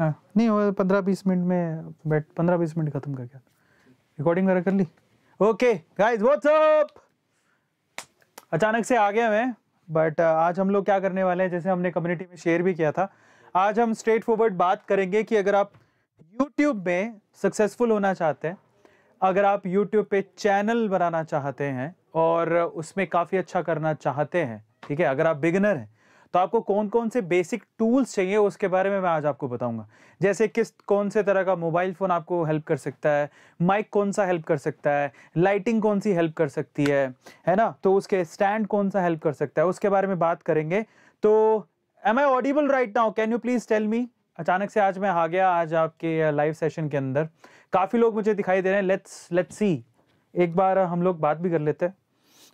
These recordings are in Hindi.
हाँ नहीं वो पंद्रह बीस मिनट में बैठ पंद्रह बीस मिनट खत्म कर गया रिकॉर्डिंग वगैरह कर ली ओके गाइस व्हाट्सअप अचानक से आ गया मैं बट uh, आज हम लोग क्या करने वाले हैं जैसे हमने कम्युनिटी में शेयर भी किया था आज हम स्ट्रेट फॉरवर्ड बात करेंगे कि अगर आप यूट्यूब में सक्सेसफुल होना चाहते हैं अगर आप यूट्यूब पे चैनल बनाना चाहते हैं और उसमें काफ़ी अच्छा करना चाहते हैं ठीक है अगर आप बिगनर हैं तो आपको कौन कौन से बेसिक टूल्स चाहिए उसके बारे में मैं आज आपको बताऊंगा जैसे किस कौन से तरह का मोबाइल फ़ोन आपको हेल्प कर सकता है माइक कौन सा हेल्प कर सकता है लाइटिंग कौन सी हेल्प कर सकती है है ना तो उसके स्टैंड कौन सा हेल्प कर सकता है उसके बारे में बात करेंगे तो am I audible right now can you please tell me अचानक से आज मैं आ गया आज आपके लाइव सेशन के अंदर काफ़ी लोग मुझे दिखाई दे रहे हैं लेट्स लेट्स सी एक बार हम लोग बात भी कर लेते हैं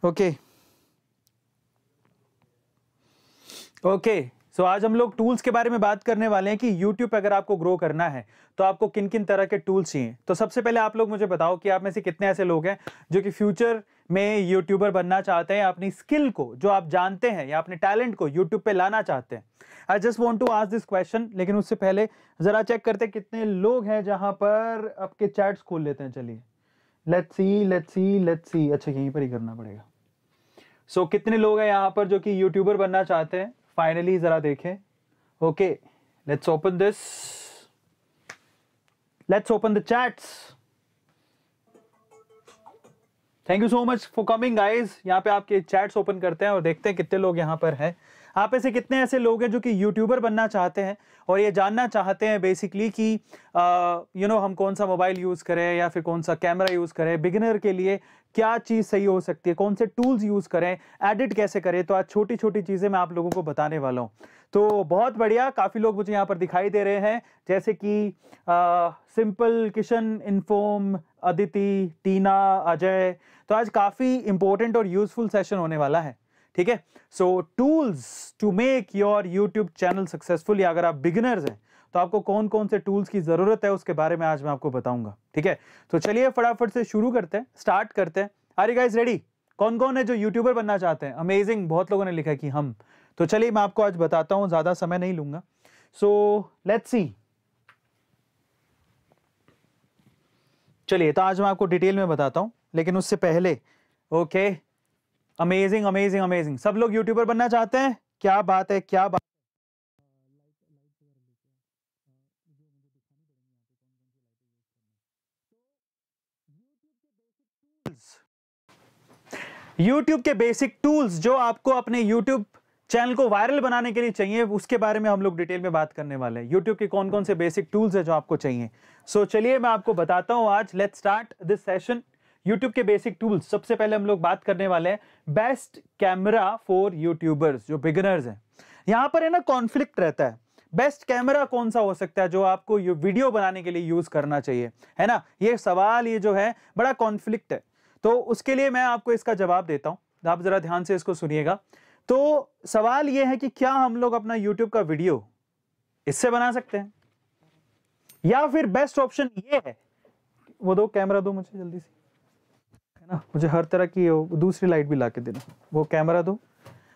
okay okay. Okay okay, so so आज हम लोग टूल्स के बारे में बात करने वाले हैं कि यूट्यूब अगर आपको ग्रो करना है तो आपको किन किन तरह के टूल्स चाहिए तो सबसे पहले आप लोग मुझे बताओ कि आप में से कितने ऐसे लोग हैं जो कि फ्यूचर में यूट्यूबर बनना चाहते हैं अपनी स्किल को जो आप जानते हैं या अपने टैलेंट को यूट्यूब पे लाना चाहते हैं I just want to ask this question लेकिन उससे पहले ज़रा चेक करते हैं कितने लोग हैं जहां पर आपके चैट्स खोल लेते हैं चलिए let see let see let see अच्छा यहीं पर ही करना पड़ेगा सो so, कितने लोग हैं यहाँ पर जो कि यूट्यूबर बनना चाहते हैं फाइनली जरा देखें okay let's open this let's open the chats thank you so much for coming guys यहाँ पे आपके चैट्स ओपन करते हैं और देखते हैं कितने लोग यहाँ पर हैं आप ऐसे कितने ऐसे लोग हैं जो कि यूट्यूबर बनना चाहते हैं और ये जानना चाहते हैं बेसिकली कि यू uh, नो हम कौन सा मोबाइल यूज़ करें या फिर कौन सा कैमरा यूज़ करें बिगिनर के लिए क्या चीज़ सही हो सकती है कौन से टूल्स यूज़ करें एडिट कैसे करें तो आज छोटी छोटी चीज़ें मैं आप लोगों को बताने वाला हूँ तो बहुत बढ़िया काफ़ी लोग मुझे यहाँ पर दिखाई दे रहे हैं जैसे कि सिंपल किशन इन्फोम अदिति टीना अजय तो आज काफ़ी इंपॉर्टेंट और यूजफुल सेशन होने वाला है ठीक है so tools to make your YouTube channel successful या अगर आप बिगिनर्स हैं तो आपको कौन कौन से टूल्स की ज़रूरत है उसके बारे में आज मैं आपको बताऊंगा ठीक है तो चलिए फटाफट से शुरू करते हैं स्टार्ट करते हैं आर गाइज रेडी कौन कौन है जो यूट्यूबर बनना चाहते हैं अमेजिंग बहुत लोगों ने लिखा कि हम तो चलिए मैं आपको आज बताता हूँ ज़्यादा समय नहीं लूंगा सो लेट्स सी चलिए तो आज मैं आपको डिटेल में बताता हूँ लेकिन उससे पहले ओके अमेजिंग अमेजिंग अमेजिंग सब लोग यूट्यूबर बनना चाहते हैं क्या बात है क्या बात यूट्यूब के बेसिक टूल्स जो आपको अपने यूट्यूब चैनल को वायरल बनाने के लिए चाहिए उसके बारे में हम लोग डिटेल में बात करने वाले हैं यूट्यूब के कौन कौन से बेसिक टूल्स हैं जो आपको चाहिए सो so, चलिए मैं आपको बताता हूँ आज let start this session YouTube के बेसिक टूल्स सबसे पहले हम लोग बात करने वाले हैं बेस्ट कैमरा फॉर यूट्यूबर्स जो बिगिनर्स हैं यहाँ पर है ना कॉन्फ्लिक्ट रहता है बेस्ट कैमरा कौन सा हो सकता है जो आपको वीडियो बनाने के लिए यूज़ करना चाहिए है ना ये सवाल ये जो है बड़ा कॉन्फ्लिक्ट है तो उसके लिए मैं आपको इसका जवाब देता हूं आप ज़रा ध्यान से इसको सुनिएगा तो सवाल यह है कि क्या हम लोग अपना YouTube का वीडियो इससे बना सकते हैं या फिर बेस्ट ऑप्शन ये है वो दो कैमरा दो मुझे जल्दी से है ना मुझे हर तरह की दूसरी लाइट भी ला के देना वो कैमरा दो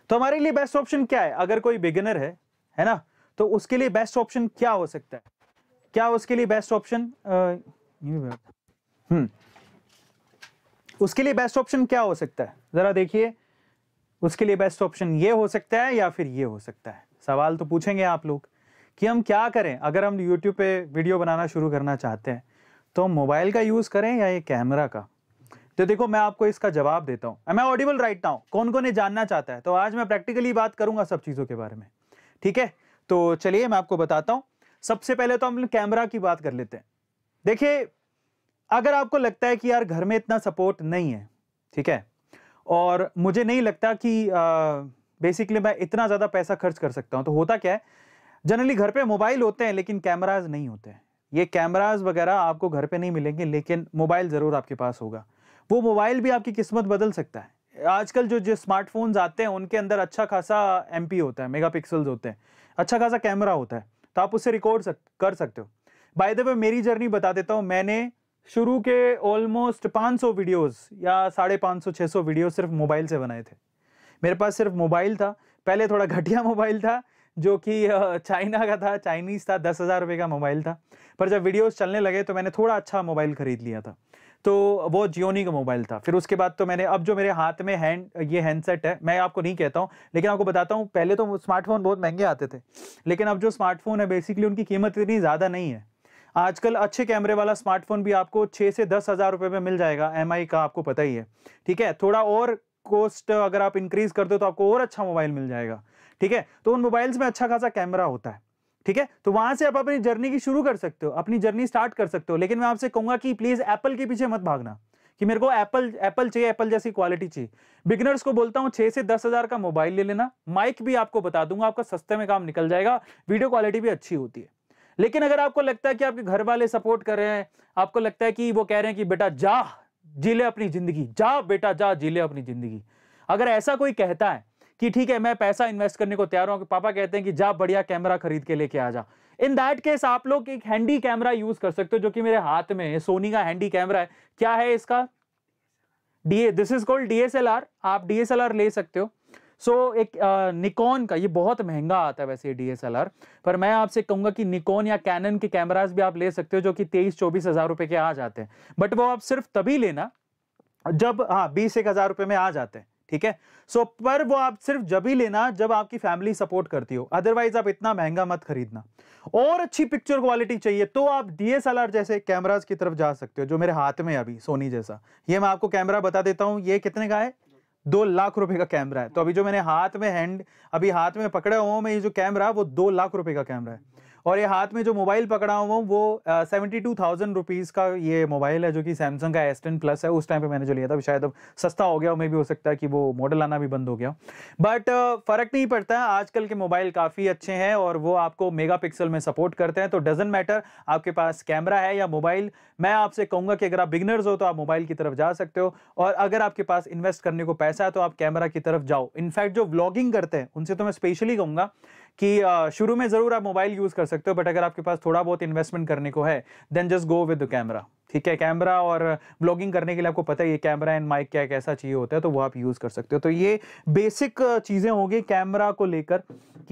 तो हमारे लिए बेस्ट ऑप्शन क्या है अगर कोई बिगिनर है है ना तो उसके लिए बेस्ट ऑप्शन क्या हो सकता है क्या उसके लिए बेस्ट ऑप्शन हम्म उसके लिए बेस्ट ऑप्शन क्या हो सकता है ज़रा देखिए उसके लिए बेस्ट ऑप्शन ये हो सकता है या फिर ये हो सकता है सवाल तो पूछेंगे आप लोग कि हम क्या करें अगर हम यूट्यूब पे वीडियो बनाना शुरू करना चाहते हैं तो हम मोबाइल का यूज़ करें या ये कैमरा का तो देखो मैं आपको इसका जवाब देता हूँ मैं ऑडिबल राइट ना कौन कौन ये जानना चाहता है तो आज मैं प्रैक्टिकली बात करूंगा सब चीज़ों के बारे में ठीक है तो चलिए मैं आपको बताता हूँ सबसे पहले तो हम कैमरा की बात कर लेते हैं देखिए अगर आपको लगता है कि यार घर में इतना सपोर्ट नहीं है ठीक है और मुझे नहीं लगता कि बेसिकली मैं इतना ज़्यादा पैसा खर्च कर सकता हूँ तो होता क्या है जनरली घर पे मोबाइल होते हैं लेकिन कैमराज नहीं होते हैं ये कैमराज वगैरह आपको घर पे नहीं मिलेंगे लेकिन मोबाइल ज़रूर आपके पास होगा वो मोबाइल भी आपकी किस्मत बदल सकता है आजकल जो जो स्मार्टफोन्स आते हैं उनके अंदर अच्छा खासा एम होता है मेगा होते हैं अच्छा खासा कैमरा होता है तो आप उससे रिकॉर्ड कर सकते हो बाय द वे मेरी जर्नी बता देता हूँ मैंने शुरू के ऑलमोस्ट 500 वीडियोस या साढ़े पाँच सौ छः सौ वीडियो सिर्फ मोबाइल से बनाए थे मेरे पास सिर्फ मोबाइल था पहले थोड़ा घटिया मोबाइल था जो कि चाइना का था चाइनीज़ था दस हज़ार रुपये का मोबाइल था पर जब वीडियोस चलने लगे तो मैंने थोड़ा अच्छा मोबाइल ख़रीद लिया था तो वो जियोनी का मोबाइल था फिर उसके बाद तो मैंने अब जो मेरे हाथ में हैंड ये हैंडसेट है मैं आपको नहीं कहता हूँ लेकिन आपको बताता हूँ पहले तो स्मार्टफोन बहुत महंगे आते थे लेकिन अब जो स्मार्टफोन है बेसिकली उनकी कीमत इतनी ज़्यादा नहीं है आजकल अच्छे कैमरे वाला स्मार्टफोन भी आपको छः से दस हज़ार रुपये में मिल जाएगा एम का आपको पता ही है ठीक है थोड़ा और कॉस्ट अगर आप इंक्रीज़ कर दो तो आपको और अच्छा मोबाइल मिल जाएगा ठीक है तो उन मोबाइल्स में अच्छा खासा कैमरा होता है ठीक है तो वहां से आप अपनी जर्नी की शुरू कर सकते हो अपनी जर्नी स्टार्ट कर सकते हो लेकिन मैं आपसे कहूंगा कि प्लीज़ एप्पल के पीछे मत भागना कि मेरे को एप्पल एप्पल चाहिए एप्पल जैसी क्वालिटी चाहिए बिगनर्स को बोलता हूँ छह से दस हज़ार का मोबाइल ले लेना माइक भी आपको बता दूंगा आपका सस्ते में काम निकल जाएगा वीडियो क्वालिटी भी अच्छी होती है लेकिन अगर आपको लगता है कि आपके घर वाले सपोर्ट कर रहे हैं आपको लगता है कि वो कह रहे हैं कि बेटा जा जिले अपनी जिंदगी जा बेटा जा जिले अपनी जिंदगी अगर ऐसा कोई कहता है कि ठीक है मैं पैसा इन्वेस्ट करने को तैयार हूं पापा कहते हैं कि जा बढ़िया कैमरा खरीद के लेके आ जा इन दैट केस आप लोग एक हैंडी कैमरा यूज कर सकते हो जो कि मेरे हाथ में है सोनी का हैंडी कैमरा है क्या है इसका DA this is called DSLR आप डीएसएलआर ले सकते हो सो so, एक निकॉन का ये बहुत महंगा आता है वैसे डी पर मैं आपसे कहूंगा कि निकॉन या कैनन के कैमराज भी आप ले सकते हो जो कि तेईस चौबीस हज़ार रुपए के आ जाते हैं बट वो आप सिर्फ तभी लेना जब हाँ बीस एक हज़ार रुपए में आ जाते हैं ठीक है सो so, पर वो आप सिर्फ जब ही लेना जब आपकी फैमिली सपोर्ट करती हो अदरवाइज आप इतना महंगा मत खरीदना और अच्छी पिक्चर क्वालिटी चाहिए तो आप डीएसएलआर जैसे कैमराज की तरफ जा सकते हो जो मेरे हाथ में अभी सोनी जैसा ये मैं आपको कैमरा बता देता हूँ ये कितने का है दो लाख रुपए का कैमरा है तो अभी जो मैंने हाथ में हैंड अभी हाथ में पकड़े हुआ मैं ये जो कैमरा है वो दो लाख रुपए का कैमरा है और ये हाथ में जो मोबाइल पकड़ा हुआ वो सेवेंटी टू थाउजेंड रुपीज़ का ये मोबाइल है जो कि सैमसंग का एस टेन प्लस है उस टाइम पे मैंने जो लिया था शायद अब सस्ता हो गया मे भी हो सकता है कि वो मॉडल आना भी बंद हो गया बट uh, फ़र्क नहीं पड़ता है आजकल के मोबाइल काफ़ी अच्छे हैं और वो आपको मेगा में सपोर्ट करते हैं तो डजेंट मैटर आपके पास कैमरा है या मोबाइल मैं आपसे कहूँगा कि अगर आप बिगनर्स हो तो आप मोबाइल की तरफ जा सकते हो और अगर आपके पास इन्वेस्ट करने को पैसा है तो आप कैमरा की तरफ जाओ इनफैक्ट जो व्लॉगिंग करते हैं उनसे तो मैं स्पेशली कहूँगा कि शुरू में ज़रूर आप मोबाइल यूज़ कर सकते हो बट अगर आपके पास थोड़ा बहुत इन्वेस्टमेंट करने को है then just go with the camera ठीक है कैमरा और ब्लॉगिंग करने के लिए आपको पता है ये कैमरा एंड माइक क्या कैसा चाहिए होता है तो वो आप यूज़ कर सकते हो तो ये बेसिक चीज़ें होंगी कैमरा को लेकर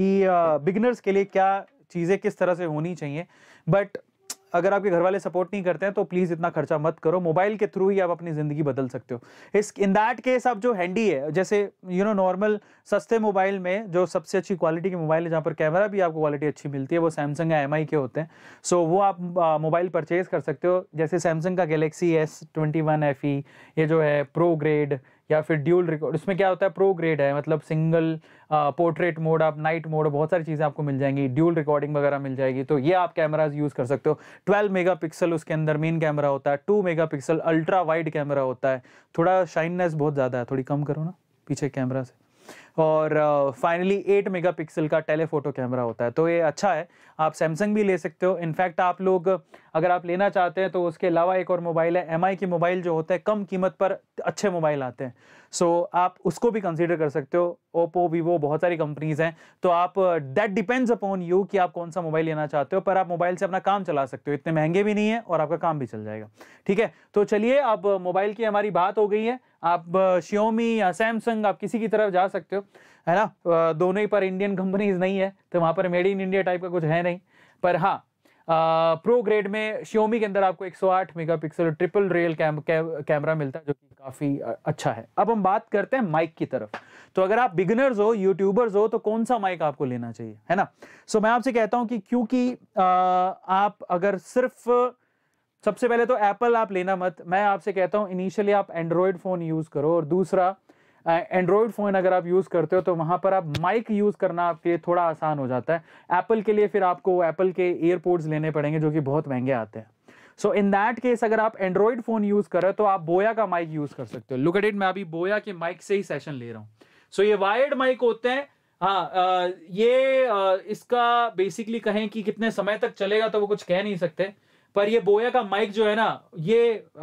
कि बिगनर्स के लिए क्या चीज़ें किस तरह से होनी चाहिए बट अगर आपके घर वाले सपोर्ट नहीं करते हैं तो प्लीज़ इतना खर्चा मत करो मोबाइल के थ्रू ही आप अपनी ज़िंदगी बदल सकते हो इस इन दैट केस आप जो हैंडी है जैसे यू नो नॉर्मल सस्ते मोबाइल में जो सबसे अच्छी क्वालिटी के मोबाइल है जहाँ पर कैमरा भी आपको क्वालिटी अच्छी मिलती है वो सैमसंग या एम के होते हैं सो so, वो आप मोबाइल परचेज कर सकते हो जैसे सैमसंग का Galaxy S twenty one F E ये जो है प्रो ग्रेड या फिर ड्यूल रिकॉर्ड उसमें क्या होता है प्रो ग्रेड है मतलब सिंगल पोर्ट्रेट मोड आप नाइट मोड बहुत सारी चीज़ें आपको मिल जाएंगी ड्यूल रिकॉर्डिंग वगैरह मिल जाएगी तो ये आप कैमराज यूज़ कर सकते हो ट्वेल्व मेगा उसके अंदर मेन कैमरा होता है two mega ultra wide camera होता है थोड़ा शाइननेस बहुत ज़्यादा है थोड़ी कम करो ना पीछे कैमरा से और फाइनली एट मेगा पिक्सल का टेलीफोटो कैमरा होता है तो ये अच्छा है आप सैमसंग भी ले सकते हो इनफैक्ट आप लोग अगर आप लेना चाहते हैं तो उसके अलावा एक और मोबाइल है एम की मोबाइल जो होता है कम कीमत पर अच्छे मोबाइल आते हैं सो so, आप उसको भी कंसिडर कर सकते हो ओप्पो वीवो बहुत सारी कंपनीज हैं तो आप दैट डिपेंड्स अपॉन यू कि आप कौन सा मोबाइल लेना चाहते हो पर आप मोबाइल से अपना काम चला सकते हो इतने महंगे भी नहीं है और आपका काम भी चल जाएगा ठीक है तो चलिए अब मोबाइल uh, की हमारी बात हो गई है आप शियोमी uh, या सैमसंग आप किसी की तरफ जा सकते हो है ना uh, दोनों ही पर इंडियन कंपनीज नहीं है तो वहाँ पर मेड इन इंडिया टाइप का कुछ है नहीं पर हाँ प्रो ग्रेड में श्योमी के अंदर आपको 108 megapixel triple rear cam, cam, camera मिलता है जो कि काफ़ी अच्छा है अब हम बात करते हैं माइक की तरफ तो अगर आप बिगनर्स हो यूट्यूबर्स हो तो कौन सा माइक आपको लेना चाहिए है ना सो so, मैं आपसे कहता हूं कि क्योंकि आप अगर सिर्फ सबसे पहले तो एप्पल आप लेना मत मैं आपसे कहता हूँ इनिशियली आप एंड्रॉयड फ़ोन यूज़ करो और दूसरा एंड्रॉयड फ़ोन अगर आप यूज़ करते हो तो वहां पर आप माइक यूज़ करना आपके लिए थोड़ा आसान हो जाता है एप्पल के लिए फिर आपको एप्पल के एयरपोर्ट्स लेने पड़ेंगे जो कि बहुत महंगे आते हैं सो इन दैट केस अगर आप एंड्रॉयड फ़ोन यूज़ कर रहे हो तो आप बोया का माइक यूज़ कर सकते हो लुकेटेड इट मैं अभी बोया के माइक से ही सेशन ले रहा हूँ सो so, ये वायर्ड माइक होते हैं हाँ ये आ, इसका बेसिकली कहें कि कितने समय तक चलेगा तो वो कुछ कह नहीं सकते पर ये बोया का माइक जो है ना ये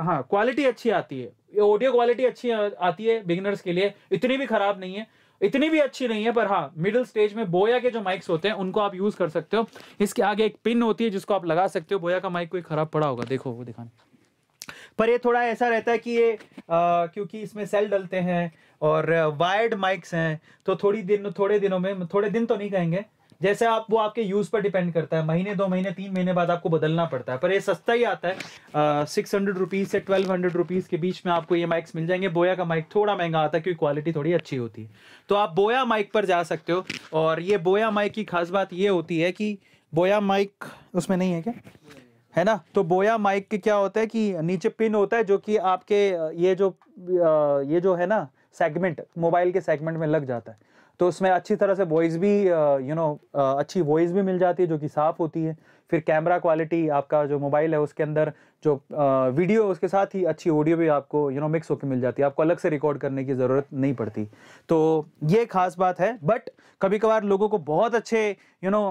हाँ क्वालिटी अच्छी आती है ऑडियो क्वालिटी अच्छी आती है बिगिनर्स के लिए इतनी भी खराब नहीं है इतनी भी अच्छी नहीं है पर हाँ मिडिल स्टेज में बोया के जो माइक्स होते हैं उनको आप यूज कर सकते हो इसके आगे एक पिन होती है जिसको आप लगा सकते हो बोया का माइक कोई खराब पड़ा होगा देखो वो दिखाने पर ये थोड़ा ऐसा रहता है कि ये आ, क्योंकि इसमें सेल डलते हैं और वायर्ड माइक्स हैं तो थोड़ी दिन थोड़े दिनों में थोड़े दिन तो नहीं कहेंगे जैसे आप वो आपके यूज़ पर डिपेंड करता है महीने दो महीने तीन महीने बाद आपको बदलना पड़ता है पर ये सस्ता ही आता है सिक्स हंड्रेड रुपीज़ से ट्वेल्व हंड्रेड रुपीज़ के बीच में आपको ये माइक्स मिल जाएंगे बोया का माइक थोड़ा महंगा आता है क्योंकि क्वालिटी थोड़ी अच्छी होती है तो आप बोया माइक पर जा सकते हो और ये बोया माइक की खास बात ये होती है कि बोया माइक उसमें नहीं है क्या है ना तो बोया माइक के क्या होता है कि नीचे पिन होता है जो कि आपके ये जो ये जो है ना सेगमेंट मोबाइल के सेगमेंट में लग जाता है तो उसमें अच्छी तरह से वॉइस भी यू नो अच्छी वॉइस भी मिल जाती है जो कि साफ़ होती है फिर कैमरा क्वालिटी आपका जो मोबाइल है उसके अंदर जो वीडियो उसके साथ ही अच्छी ऑडियो भी आपको यू नो मिक्स होकर मिल जाती है आपको अलग से रिकॉर्ड करने की ज़रूरत नहीं पड़ती तो ये खास बात है बट कभी कभार लोगों को बहुत अच्छे यू नो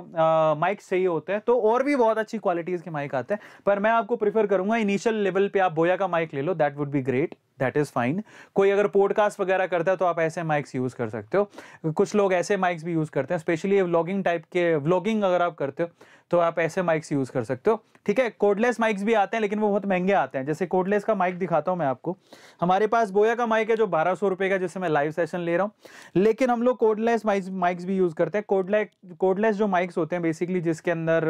माइक चाहिए होते हैं तो और भी बहुत अच्छी क्वालिटीज़ के माइक आते हैं पर मैं आपको प्रीफर करूँगा इनिशियल लेवल पर आप बोया का माइक ले लो that would be great that is fine कोई अगर पॉडकास्ट वगैरह करता है तो आप ऐसे माइक्स यूज़ कर सकते हो कुछ लोग ऐसे माइक्स भी यूज़ करते हैं स्पेशली व्लॉगिंग टाइप के व्लॉगिंग अगर आप करते हो तो आप ऐसे माइक्स यूज कर सकते हो ठीक है कोडलेस माइक्स भी आते हैं लेकिन वो बहुत महंगे आते हैं जैसे कोडलेस का माइक दिखाता हूँ मैं आपको हमारे पास बोया का माइक है जो बारह सौ रुपए का जिससे मैं लाइव सेशन ले रहा हूँ लेकिन हम लोग कोडलेस माइक्स भी यूज करते हैं कोडलेस कोडलेस जो माइक्स होते हैं बेसिकली जिसके अंदर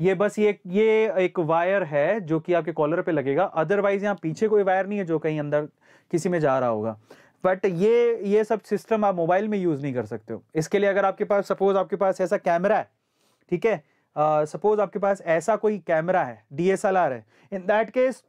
ये बस ये ये एक वायर है जो कि आपके कॉलर पे लगेगा अदरवाइज यहाँ पीछे कोई वायर नहीं है जो कहीं अंदर किसी में जा रहा होगा बट ये ये सब सिस्टम आप मोबाइल में यूज़ नहीं कर सकते हो इसके लिए अगर आपके पास सपोज आपके पास ऐसा कैमरा है ठीक है सपोज आपके पास ऐसा कोई कैमरा है डीएसएलआर है इन दैट केस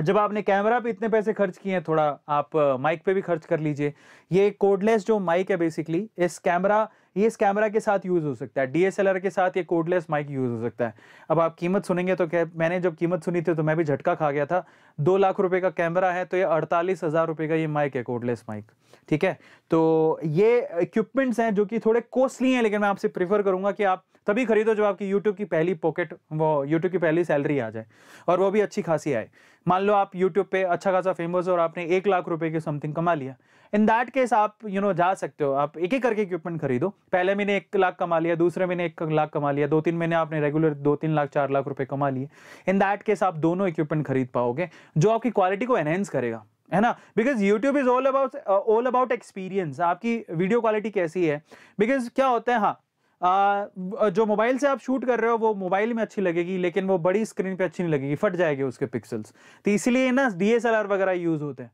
जब आपने कैमरा पे इतने पैसे खर्च किए हैं थोड़ा आप माइक पे भी खर्च कर लीजिए ये कोडलेस जो माइक है बेसिकली इस कैमरा ये इस कैमरा के साथ यूज़ हो सकता है डीएसएलआर के साथ ये कोडलेस माइक यूज़ हो सकता है अब आप कीमत सुनेंगे तो क्या मैंने जब कीमत सुनी थी तो मैं भी झटका खा गया था दो लाख रुपये का कैमरा है तो ये अड़तालीस हज़ार रुपये का ये माइक है कोडलेस माइक ठीक है तो ये इक्विपमेंट्स हैं जो कि थोड़े कॉस्टली हैं लेकिन मैं आपसे प्रीफर करूँगा कि आप तभी खरीदो जब आपकी यूट्यूब की पहली पॉकेट वो यूट्यूब की पहली सैलरी आ जाए और वो भी अच्छी खासी आए मान लो आप यूट्यूब पर अच्छा खासा फेमस और आपने एक लाख रुपये की समथिंग कमा लिया इन दैट केस आप यू you नो know, जा सकते हो आप एक ही करके इक्विपमेंट खरीदो पहले महीने एक लाख कमा लिया दूसरे महीने एक लाख कमा लिया दो तीन महीने आपने रेगुलर दो तीन लाख चार लाख रुपए कमा लिए इन दैट केस आप दोनों इक्विपमेंट खरीद पाओगे जो आपकी क्वालिटी को एनहेंस करेगा है ना because YouTube is all about all about experience आपकी वीडियो क्वालिटी कैसी है बिकॉज क्या होता है हाँ आ, जो मोबाइल से आप शूट कर रहे हो वो मोबाइल में अच्छी लगेगी लेकिन वो बड़ी स्क्रीन पे अच्छी नहीं लगेगी फट जाएगी उसके पिक्सल्स तो इसलिए ना डी वगैरह यूज़ होते हैं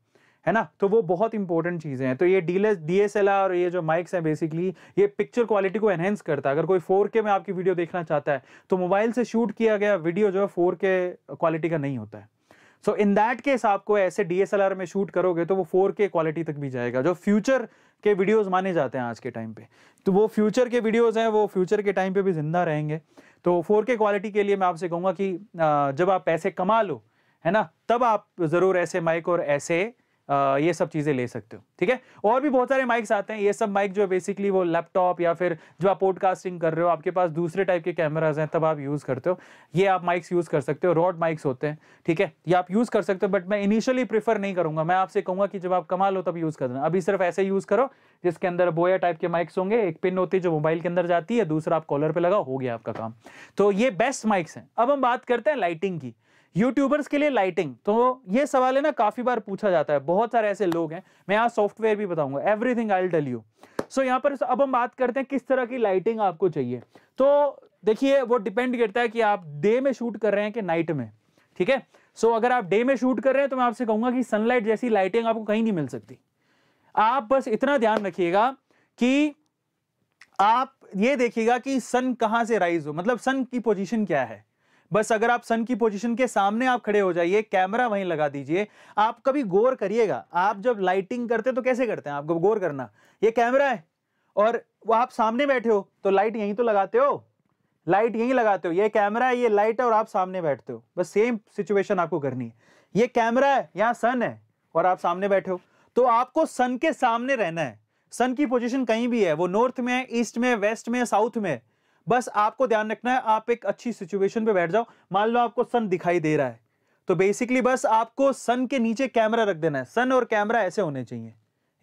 है ना तो वो बहुत इंपॉर्टेंट चीज़ें हैं तो ये एस डीएसएलआर और ये जो माइक्स हैं बेसिकली ये पिक्चर क्वालिटी को एनहेंस करता है अगर कोई 4K में आपकी वीडियो देखना चाहता है तो मोबाइल से शूट किया गया वीडियो जो है 4K क्वालिटी का नहीं होता है सो इन दैट केस आपको ऐसे डीएसएलआर में शूट करोगे तो वो के क्वालिटी तक भी जाएगा जो फ्यूचर के वीडियोज़ माने जाते हैं आज के टाइम पे तो वो फ्यूचर के वीडियोज़ हैं वो फ्यूचर के टाइम पे भी जिंदा रहेंगे तो के क्वालिटी के लिए मैं आपसे कहूँगा कि जब आप पैसे कमा लो है ना तब आप ज़रूर ऐसे माइक और ऐसे ये सब चीज़ें ले सकते हो ठीक है और भी बहुत सारे माइक्स आते हैं ये सब माइक जो है बेसिकली वो लैपटॉप या फिर जो आप पॉडकास्टिंग कर रहे हो आपके पास दूसरे टाइप के कैमराज हैं तब आप यूज़ करते हो ये आप माइक्स यूज़ कर सकते हो रॉड माइक्स होते हैं ठीक है ये आप यूज़ कर सकते हो बट मैं इनिशियली प्रीफर नहीं करूँगा मैं आपसे कहूंगा कि जब आप कमाल हो तब यूज़ कर देना अभी सिर्फ ऐसे यूज़ करो जिसके अंदर बोया टाइप के माइक्स होंगे एक पिन होती है जो मोबाइल के अंदर जाती है दूसरा आप कॉलर पर लगाओ हो गया आपका काम तो ये बेस्ट माइक्स हैं अब हम बात करते हैं लाइटिंग की यूट्यूबर्स के लिए लाइटिंग तो ये सवाल है ना काफी बार पूछा जाता है बहुत सारे ऐसे लोग हैं मैं यहाँ सॉफ्टवेयर भी बताऊंगा everything I tell you so यहाँ पर अब हम बात करते हैं किस तरह की लाइटिंग आपको चाहिए तो देखिए वो डिपेंड करता है कि आप डे में शूट कर रहे हैं कि नाइट में ठीक है सो अगर आप डे में शूट कर रहे हैं तो मैं आपसे कहूंगा कि सनलाइट जैसी लाइटिंग आपको कहीं नहीं मिल सकती आप बस इतना ध्यान रखिएगा कि आप ये देखिएगा कि सन कहाँ से राइज हो मतलब सन की पोजीशन क्या है बस अगर आप सन की पोजीशन के सामने आप खड़े हो जाइए कैमरा वहीं लगा दीजिए आप कभी गौर करिएगा आप जब लाइटिंग करते तो कैसे करते हैं आपको गौर करना ये कैमरा है और वो आप सामने बैठे हो तो लाइट यहीं तो लगाते हो लाइट यहीं लगाते हो ये कैमरा है ये लाइट है और आप सामने बैठते हो बस सेम सिचुएशन आपको करनी है ये कैमरा है यहाँ सन है और आप सामने बैठे हो तो आपको सन के सामने रहना है सन की पोजीशन कहीं भी है वो नॉर्थ में है ईस्ट में वेस्ट में साउथ में बस आपको ध्यान रखना है आप एक अच्छी सिचुएशन पे बैठ जाओ मान लो आपको सन दिखाई दे रहा है तो बेसिकली बस आपको सन के नीचे कैमरा रख देना है सन और कैमरा ऐसे होने चाहिए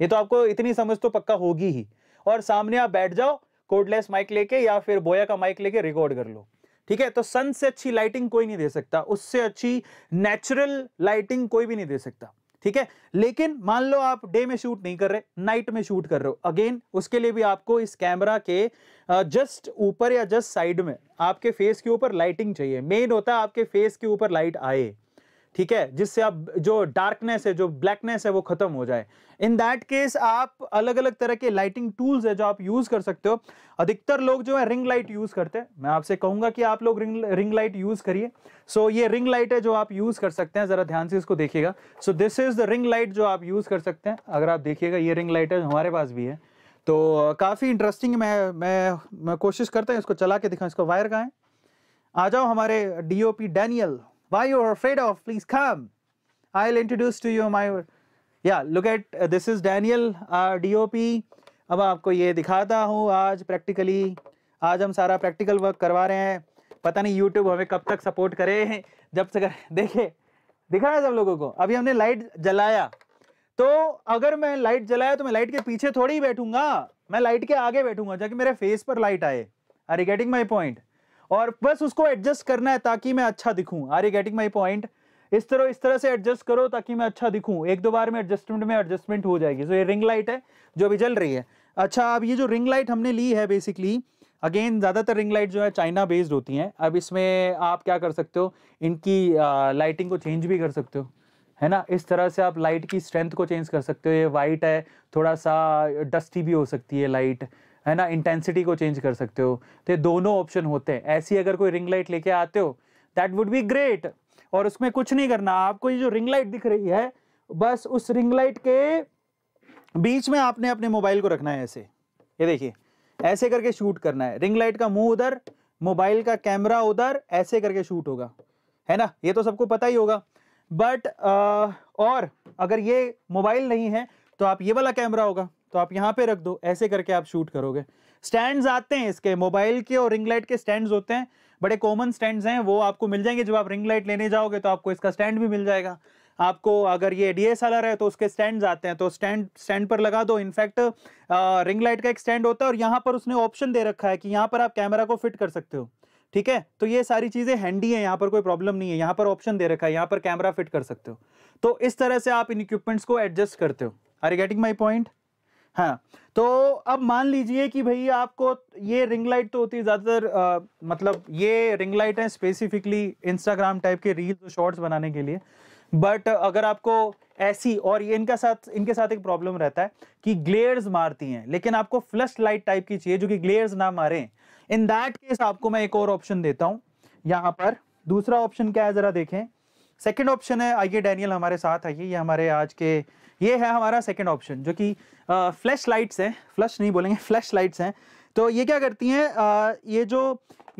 ये तो आपको इतनी समझ तो पक्का होगी ही और सामने आप बैठ जाओ कोडलेस माइक लेके या फिर बोया का माइक लेके रिकॉर्ड कर लो ठीक है तो सन से अच्छी लाइटिंग कोई नहीं दे सकता उससे अच्छी नेचुरल लाइटिंग कोई भी नहीं दे सकता ठीक है लेकिन मान लो आप डे में शूट नहीं कर रहे नाइट में शूट कर रहे हो अगेन उसके लिए भी आपको इस कैमरा के जस्ट ऊपर या जस्ट साइड में आपके फेस के ऊपर लाइटिंग चाहिए मेन होता है आपके फेस के ऊपर लाइट आए ठीक है जिससे आप जो डार्कनेस है जो ब्लैकनेस है वो खत्म हो जाए इन दैट केस आप अलग अलग तरह के लाइटिंग टूल्स है जो आप यूज कर सकते हो अधिकतर लोग जो है रिंग लाइट यूज करते हैं मैं आपसे कहूंगा कि आप लोग रिंग रिंग लाइट यूज करिए सो ये रिंग लाइट है जो आप यूज कर सकते हैं जरा ध्यान से इसको देखिएगा so this is the ring light जो आप यूज कर सकते हैं अगर आप देखिएगा ये रिंग लाइट है हमारे पास भी है तो काफ़ी इंटरेस्टिंग मैं मैं मैं कोशिश करता हूँ इसको चला के दिखाऊँ इसको वायर कहाँ है आ जाओ हमारे DOP Daniel why you afraid of, please come. I'll introduce to you my, yeah, look at, uh, this is Daniel, our DOP. अब आपको ये दिखाता हूँ आज प्रैक्टिकली आज हम सारा प्रैक्टिकल वर्क करवा रहे हैं पता नहीं यूट्यूब हमें कब तक सपोर्ट करे जब तक देखिए दिखा है सब लोगों को अभी हमने लाइट जलाया तो अगर मैं लाइट जलाया तो मैं लाइट के पीछे थोड़ी बैठूंगा मैं लाइट के आगे बैठूंगा जबकि मेरे फेस पर लाइट आए are you getting my point और बस उसको एडजस्ट करना है ताकि मैं अच्छा दिखूं are you getting my point इस तरह इस तरह से एडजस्ट करो ताकि मैं अच्छा दिखूं एक दो बार में एडजस्टमेंट में एडजस्टमेंट हो जाएगी सो so, ये रिंग लाइट है जो अभी जल रही है अच्छा अब ये जो रिंग लाइट हमने ली है बेसिकली अगेन ज़्यादातर रिंग लाइट जो है चाइना बेस्ड होती हैं अब इसमें आप क्या कर सकते हो इनकी आ, लाइटिंग को चेंज भी कर सकते हो है ना इस तरह से आप लाइट की स्ट्रेंथ को चेंज कर सकते हो ये वाइट है थोड़ा सा डस्टी भी हो सकती है लाइट है ना इंटेंसिटी को चेंज कर सकते हो तो ये दोनों ऑप्शन होते हैं ऐसी अगर कोई रिंग लाइट लेके आते हो दैट वुड बी ग्रेट और उसमें कुछ नहीं करना आपको ये जो रिंग लाइट दिख रही है बस उस रिंग लाइट के बीच में आपने अपने मोबाइल को रखना है ऐसे ये देखिए ऐसे करके शूट करना है रिंग लाइट का मुंह उधर मोबाइल का कैमरा उधर ऐसे करके शूट होगा है ना ये तो सबको पता ही होगा बट और अगर ये मोबाइल नहीं है तो आप ये वाला कैमरा होगा तो आप यहाँ पे रख दो ऐसे करके आप शूट करोगे स्टैंड आते हैं इसके मोबाइल के और रिंग लाइट के स्टैंड होते हैं बड़े कॉमन स्टैंड हैं वो आपको मिल जाएंगे जब आप रिंग लाइट लेने जाओगे तो आपको इसका स्टैंड भी मिल जाएगा आपको अगर ये डी एस है तो उसके स्टैंड आते हैं तो स्टैंड स्टैंड पर लगा दो इनफैक्ट रिंग लाइट का एक स्टैंड होता है और यहाँ पर उसने ऑप्शन दे रखा है कि यहाँ पर आप कैमरा को फिट कर सकते हो ठीक है तो ये सारी चीज़ें हैंडी है यहाँ पर कोई प्रॉब्लम नहीं है यहाँ पर ऑप्शन दे रखा है यहाँ पर कैमरा फिट कर सकते हो तो इस तरह से आप इन इक्विपमेंट्स को एडजस्ट करते हो आर गेटिंग माई पॉइंट हाँ तो अब मान लीजिए कि भाई आपको ये रिंग लाइट तो होती है ज़्यादातर मतलब ये रिंग लाइट है स्पेसिफिकली इंस्टाग्राम टाइप के रील्स शॉर्ट्स बनाने के लिए बट अगर आपको ऐसी और ये इनका साथ इनके साथ एक प्रॉब्लम रहता है कि ग्लेयर्स मारती हैं लेकिन आपको फ्लश लाइट टाइप की चाहिए जो कि ग्लेयर्स ना मारे इन दैट केस आपको मैं एक और ऑप्शन देता हूँ यहाँ पर दूसरा ऑप्शन क्या है ज़रा देखें सेकेंड ऑप्शन है आइए डैनियल हमारे साथ आइए ये हमारे आज के ये है हमारा सेकेंड ऑप्शन जो कि फ्लैश लाइट्स हैं फ्लश नहीं बोलेंगे फ्लैश लाइट्स हैं तो ये क्या करती हैं ये जो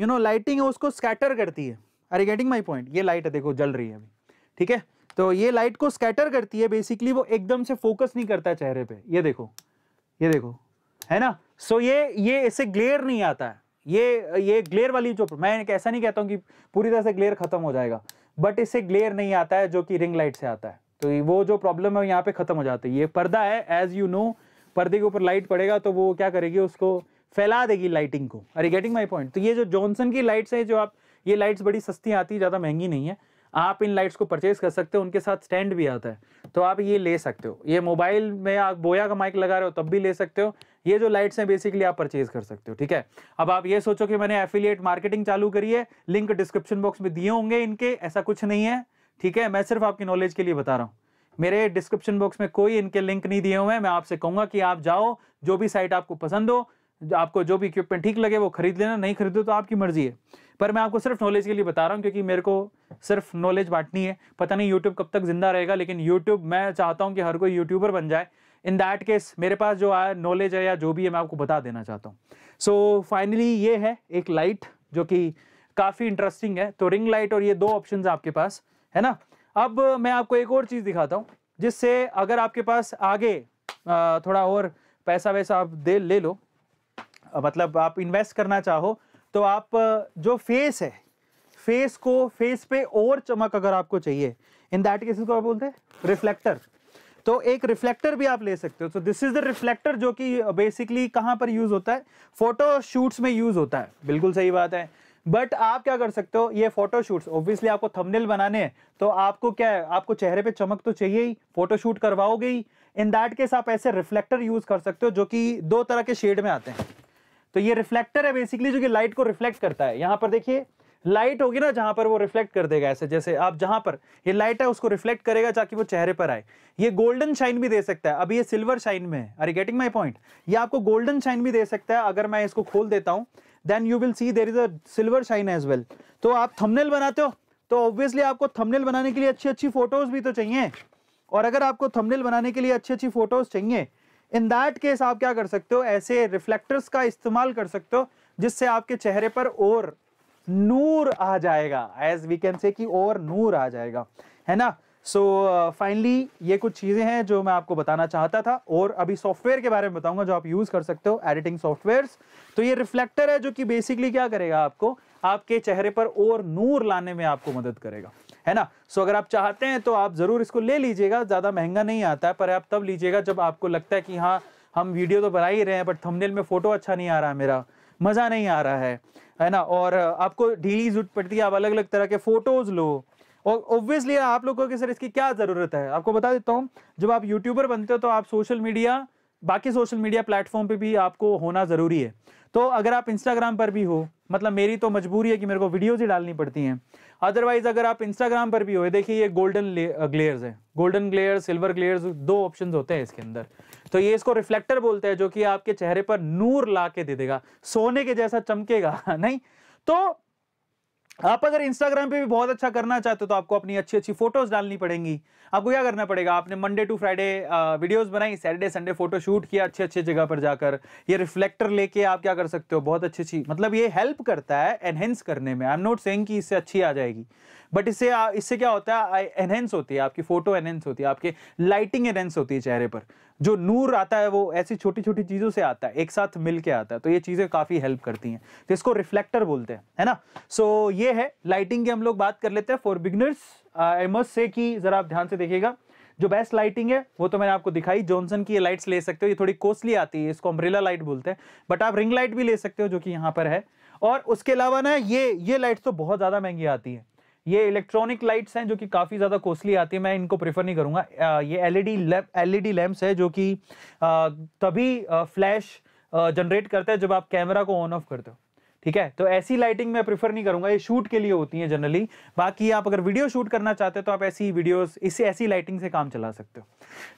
यू नो लाइटिंग है उसको स्कैटर करती है आर गेटिंग माई पॉइंट ये लाइट है देखो जल रही है अभी ठीक है तो ये लाइट को स्कैटर करती है बेसिकली वो एकदम से फोकस नहीं करता चेहरे पे ये देखो ये देखो है ना सो so ये ये इसे ग्लेयर नहीं आता है ये ये ग्लेयर वाली जो मैं ऐसा नहीं कहता हूँ कि पूरी तरह से ग्लेयर खत्म हो जाएगा बट इसे ग्लेयर नहीं आता है जो कि रिंग लाइट से आता है तो वो जो प्रॉब्लम है यहाँ पे ख़त्म हो जाती है ये पर्दा है एज यू नो पर्दे के ऊपर लाइट पड़ेगा तो वो क्या करेगी उसको फैला देगी लाइटिंग को अरे गेटिंग माई पॉइंट तो ये जो जॉनसन की लाइट्स है जो आप ये लाइट्स बड़ी सस्ती आती है ज़्यादा महंगी नहीं है आप इन लाइट्स को परचेज कर सकते हो उनके साथ स्टैंड भी आता है तो आप ये ले सकते हो ये मोबाइल में आप बोया का माइक लगा रहे हो तब भी ले सकते हो ये जो लाइट्स हैं बेसिकली आप परचेज कर सकते हो ठीक है अब आप ये सोचो कि मैंने एफिलिएट मार्केटिंग चालू करी है लिंक डिस्क्रिप्शन बॉक्स में दिए होंगे इनके ऐसा कुछ नहीं है ठीक है मैं सिर्फ आपकी नॉलेज के लिए बता रहा हूँ मेरे डिस्क्रिप्शन बॉक्स में कोई इनके लिंक नहीं दिए हुए हैं मैं आपसे कहूंगा कि आप जाओ जो भी साइट आपको पसंद हो आपको जो भी इक्विपमेंट ठीक लगे वो खरीद लेना नहीं खरीदो तो आपकी मर्जी है पर मैं आपको सिर्फ नॉलेज के लिए बता रहा हूँ क्योंकि मेरे को सिर्फ नॉलेज बांटनी है पता नहीं यूट्यूब कब तक जिंदा रहेगा लेकिन यूट्यूब मैं चाहता हूँ कि हर कोई यूट्यूबर बन जाए इन दैट केस मेरे पास जो नॉलेज है या जो भी है मैं आपको बता देना चाहता हूँ सो फाइनली ये है एक लाइट जो कि काफ़ी इंटरेस्टिंग है तो रिंग लाइट और ये दो ऑप्शन आपके पास है ना अब मैं आपको एक और चीज़ दिखाता हूँ जिससे अगर आपके पास आगे थोड़ा और पैसा वैसा आप दे ले लो मतलब आप इन्वेस्ट करना चाहो तो आप जो फेस है फेस को फेस पे और चमक अगर आपको चाहिए इन दैट केस को आप बोलते हैं रिफ्लेक्टर तो एक रिफ्लेक्टर भी आप ले सकते हो तो दिस इज द रिफ्लेक्टर जो कि बेसिकली कहाँ पर यूज होता है फोटो शूट्स में यूज होता है बिल्कुल सही बात है बट आप क्या कर सकते हो ये फोटोशूट्स ऑब्वियसली आपको थंबनेल बनाने हैं तो आपको क्या है आपको चेहरे पे चमक तो चाहिए ही फोटोशूट करवाओगे ही इन दैट केस आप ऐसे रिफ्लेक्टर यूज कर सकते हो जो कि दो तरह के शेड में आते हैं तो ये रिफ्लेक्टर है बेसिकली जो कि लाइट को रिफ्लेक्ट करता है यहाँ पर देखिए लाइट होगी ना जहां पर वो रिफ्लेक्ट कर देगा ऐसे जैसे आप जहां पर ये लाइट है उसको रिफ्लेक्ट करेगा ताकि वो चेहरे पर आए ये गोल्डन शाइन भी दे सकता है अभी ये सिल्वर शाइन में है यू गेटिंग माय पॉइंट ये आपको गोल्डन शाइन भी दे सकता है अगर मैं इसको खोल देता हूँ then you will see there is a silver shine as well तो आप थंबनेल बनाते हो तो ऑब्वियसली आपको थंबनेल बनाने के लिए अच्छी अच्छी फोटोज भी तो चाहिए और अगर आपको थंबनेल बनाने के लिए अच्छी अच्छी फोटोज चाहिए इन दैट केस आप क्या कर सकते हो ऐसे रिफ्लेक्टर्स का इस्तेमाल कर सकते हो जिससे आपके चेहरे पर और नूर आ जाएगा एज वी कैन से कि और नूर आ जाएगा है ना सो so, फाइनली uh, ये कुछ चीज़ें हैं जो मैं आपको बताना चाहता था और अभी सॉफ्टवेयर के बारे में बताऊंगा जो आप यूज़ कर सकते हो एडिटिंग सॉफ्टवेयर्स तो ये रिफ्लेक्टर है जो कि बेसिकली क्या करेगा आपको आपके चेहरे पर और नूर लाने में आपको मदद करेगा है ना सो so, अगर आप चाहते हैं तो आप ज़रूर इसको ले लीजिएगा ज़्यादा महंगा नहीं आता है पर आप तब लीजिएगा जब आपको लगता है कि हाँ हम वीडियो तो बना ही रहे हैं बट थंबनेल में फ़ोटो अच्छा नहीं आ रहा है मेरा मज़ा नहीं आ रहा है है ना और uh, आपको ढीली जुट पड़ती है आप अलग अलग तरह के फ़ोटोज़ लो और ऑब्वियसली आप लोगों को सर इसकी क्या ज़रूरत है आपको बता देता हूँ जब आप यूट्यूबर बनते हो तो आप सोशल मीडिया बाकी सोशल मीडिया प्लेटफॉर्म पे भी आपको होना ज़रूरी है तो अगर आप इंस्टाग्राम पर भी हो मतलब मेरी तो मजबूरी है कि मेरे को वीडियोज़ ही डालनी पड़ती हैं अदरवाइज़ अगर आप इंस्टाग्राम पर भी हो देखिए ये गोल्डन ग्लेयर्स है गोल्डन ग्लेयर सिल्वर ग्लेयर्स दो ऑप्शन होते हैं इसके अंदर तो ये इसको रिफ्लेक्टर बोलते हैं जो कि आपके चेहरे पर नूर ला के दे देगा सोने के जैसा चमकेगा नहीं तो आप अगर इंस्टाग्राम पे भी बहुत अच्छा करना चाहते हो तो आपको अपनी अच्छी अच्छी फोटोज डालनी पड़ेंगी आपको क्या करना पड़ेगा आपने मंडे टू फ्राइडे वीडियोस बनाई सैटरडे संडे फोटो शूट किया अच्छे अच्छे जगह पर जाकर ये रिफ्लेक्टर लेके आप क्या कर सकते हो बहुत अच्छी अच्छी मतलब ये हेल्प करता है एनहेंस करने में आई एम नॉट सेंग की इससे अच्छी आ जाएगी बट इससे इससे क्या होता है एनहेंस होती है आपकी फोटो एनहेंस होती है आपके लाइटिंग एनहेंस होती है चेहरे पर जो नूर आता है वो ऐसी छोटी छोटी चीज़ों से आता है एक साथ मिलके आता है तो ये चीज़ें काफ़ी हेल्प करती हैं तो इसको रिफ्लेक्टर बोलते हैं है ना सो so, ये है लाइटिंग की हम लोग बात कर लेते हैं for beginners I must say कि ज़रा आप ध्यान से देखिएगा जो बेस्ट लाइटिंग है वो तो मैंने आपको दिखाई जॉनसन की ये लाइट्स ले सकते हो ये थोड़ी कॉस्टली आती है इसको अम्ब्रेला लाइट बोलते हैं बट आप रिंग लाइट भी ले सकते हो जो कि यहाँ पर है और उसके अलावा ना ये ये लाइट्स तो बहुत ज़्यादा महंगी आती है ये इलेक्ट्रॉनिक लाइट्स हैं जो कि काफ़ी ज़्यादा कॉस्टली आती है मैं इनको प्रेफर नहीं करूँगा ये एलईडी एलईडी लैम्प्स है जो कि तभी फ्लैश जनरेट करते हैं जब आप कैमरा को ऑन ऑफ करते हो ठीक है तो ऐसी लाइटिंग मैं प्रेफर नहीं करूँगा ये शूट के लिए होती है जनरली बाकी आप अगर वीडियो शूट करना चाहते हो तो आप ऐसी वीडियोज इससे ऐसी लाइटिंग से काम चला सकते हो